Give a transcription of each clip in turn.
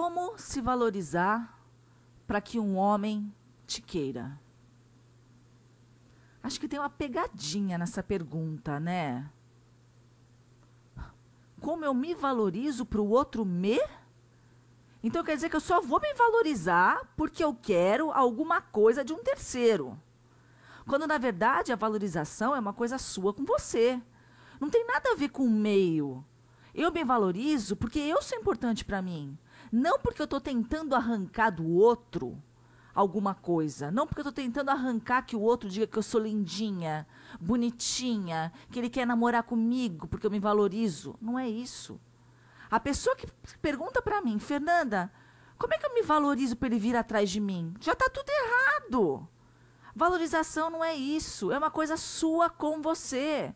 Como se valorizar para que um homem te queira? Acho que tem uma pegadinha nessa pergunta, né? Como eu me valorizo para o outro me? Então quer dizer que eu só vou me valorizar porque eu quero alguma coisa de um terceiro. Quando na verdade a valorização é uma coisa sua com você. Não tem nada a ver com o meio. Eu me valorizo porque eu sou importante para mim. Não porque eu estou tentando arrancar do outro alguma coisa. Não porque eu estou tentando arrancar que o outro diga que eu sou lindinha, bonitinha, que ele quer namorar comigo porque eu me valorizo. Não é isso. A pessoa que pergunta para mim, Fernanda, como é que eu me valorizo para ele vir atrás de mim? Já está tudo errado. Valorização não é isso, é uma coisa sua com você.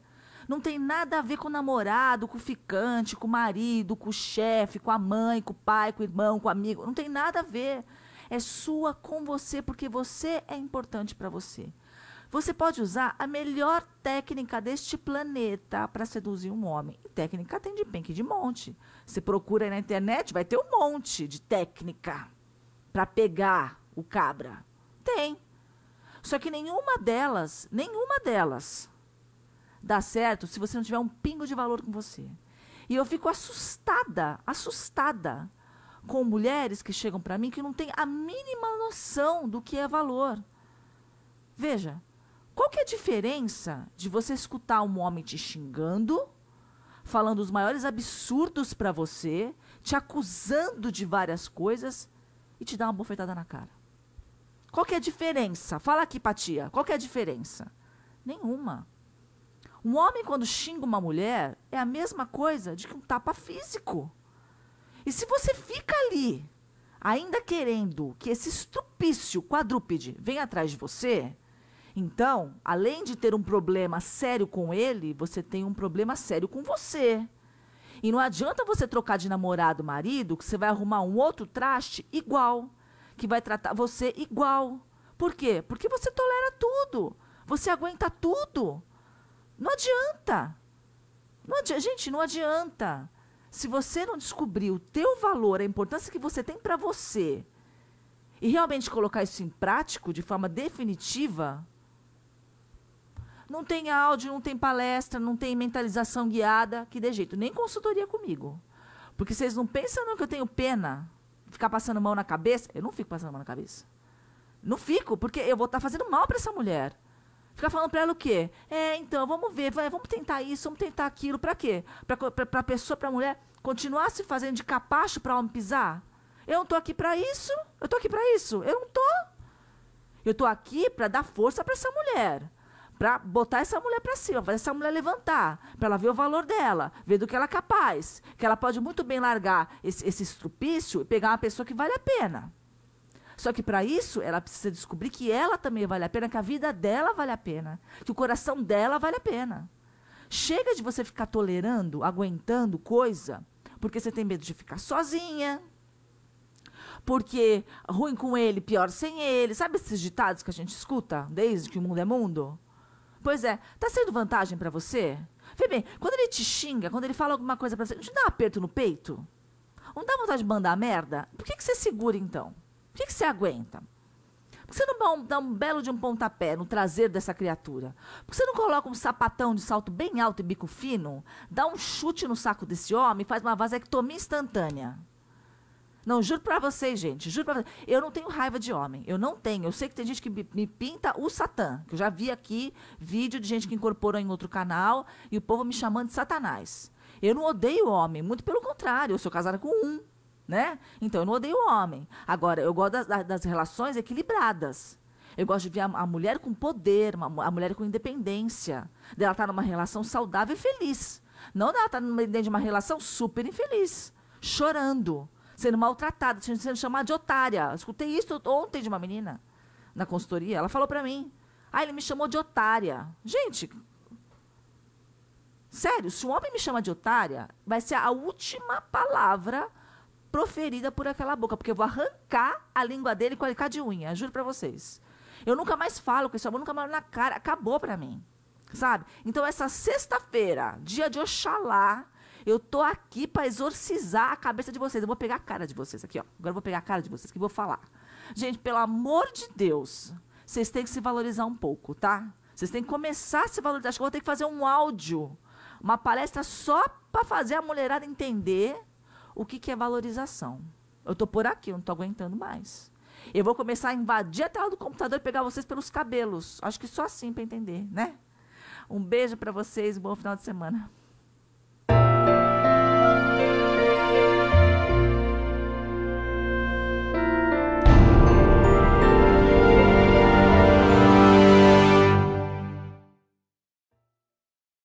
Não tem nada a ver com o namorado, com o ficante, com o marido, com o chefe, com a mãe, com o pai, com o irmão, com o amigo. Não tem nada a ver. É sua com você, porque você é importante para você. Você pode usar a melhor técnica deste planeta para seduzir um homem. E técnica tem de penque de monte. Você procura aí na internet, vai ter um monte de técnica para pegar o cabra. Tem. Só que nenhuma delas, nenhuma delas dar certo se você não tiver um pingo de valor com você. E eu fico assustada, assustada com mulheres que chegam para mim que não têm a mínima noção do que é valor. Veja, qual que é a diferença de você escutar um homem te xingando, falando os maiores absurdos para você, te acusando de várias coisas e te dar uma bofetada na cara? Qual que é a diferença? Fala aqui, Patia. Qual que é a diferença? Nenhuma. Um homem, quando xinga uma mulher, é a mesma coisa de que um tapa físico. E se você fica ali, ainda querendo que esse estupício quadrúpede venha atrás de você, então, além de ter um problema sério com ele, você tem um problema sério com você. E não adianta você trocar de namorado, marido, que você vai arrumar um outro traste igual, que vai tratar você igual. Por quê? Porque você tolera tudo. Você aguenta tudo. Não adianta. Não adianta. Gente, não adianta. Se você não descobrir o teu valor, a importância que você tem para você, e realmente colocar isso em prático de forma definitiva, não tem áudio, não tem palestra, não tem mentalização guiada que dê jeito, nem consultoria comigo. Porque vocês não pensam não que eu tenho pena ficar passando mão na cabeça? Eu não fico passando mão na cabeça. Não fico, porque eu vou estar tá fazendo mal para essa mulher. Ficar falando para ela o quê? É, então, vamos ver, vai, vamos tentar isso, vamos tentar aquilo. Para quê? Para a pessoa, para a mulher continuar se fazendo de capacho para homem pisar? Eu não tô aqui para isso. Eu tô aqui para isso. Eu não tô. Eu tô aqui para dar força para essa mulher para botar essa mulher para cima, fazer essa mulher levantar, para ela ver o valor dela, ver do que ela é capaz, que ela pode muito bem largar esse, esse estrupício e pegar uma pessoa que vale a pena. Só que para isso, ela precisa descobrir que ela também vale a pena, que a vida dela vale a pena, que o coração dela vale a pena. Chega de você ficar tolerando, aguentando coisa, porque você tem medo de ficar sozinha, porque ruim com ele, pior sem ele. Sabe esses ditados que a gente escuta desde que o mundo é mundo? Pois é, tá sendo vantagem para você? Vê bem, quando ele te xinga, quando ele fala alguma coisa para você, não te dá um aperto no peito? Não dá vontade de mandar merda? Por que, que você segura então? que, que você aguenta? Por que você não dá um belo de um pontapé no traseiro dessa criatura? Por que você não coloca um sapatão de salto bem alto e bico fino, dá um chute no saco desse homem e faz uma vasectomia instantânea? Não, juro pra vocês, gente. Juro pra vocês. Eu não tenho raiva de homem. Eu não tenho. Eu sei que tem gente que me, pinta o Satã. Que eu já vi aqui vídeo de gente que incorporou em outro canal e o povo me chamando de Satanás. Eu não odeio homem. Muito pelo contrário. Eu sou casada com um né? Então eu não odeio o homem. Agora, eu gosto das, das relações equilibradas. Eu gosto de ver a, a mulher com poder, uma, a mulher com independência. Dela estar tá numa relação saudável e feliz. Não dela estar tá dentro de uma relação super infeliz, chorando, sendo maltratada, sendo chamada de otária. escutei isso ontem de uma menina na consultoria. Ela falou para mim: Ah, ele me chamou de otária. Gente, sério, se um homem me chama de otária, vai ser a última palavra proferida por aquela boca, porque eu vou arrancar a língua dele com a de unha, juro para vocês. Eu nunca mais falo com esse amor, nunca mais na cara, acabou para mim. Sabe? Então essa sexta-feira, dia de Oxalá, eu tô aqui para exorcizar a cabeça de vocês. Eu vou pegar a cara de vocês aqui, ó. Agora eu vou pegar a cara de vocês que vou falar. Gente, pelo amor de Deus, vocês têm que se valorizar um pouco, tá? Vocês têm que começar a se valorizar. Acho que eu vou ter que fazer um áudio, uma palestra só para fazer a mulherada entender o que, que é valorização. Eu estou por aqui, eu não estou aguentando mais. Eu vou começar a invadir a tela do computador e pegar vocês pelos cabelos. Acho que só assim para entender, né? Um beijo para vocês, bom final de semana.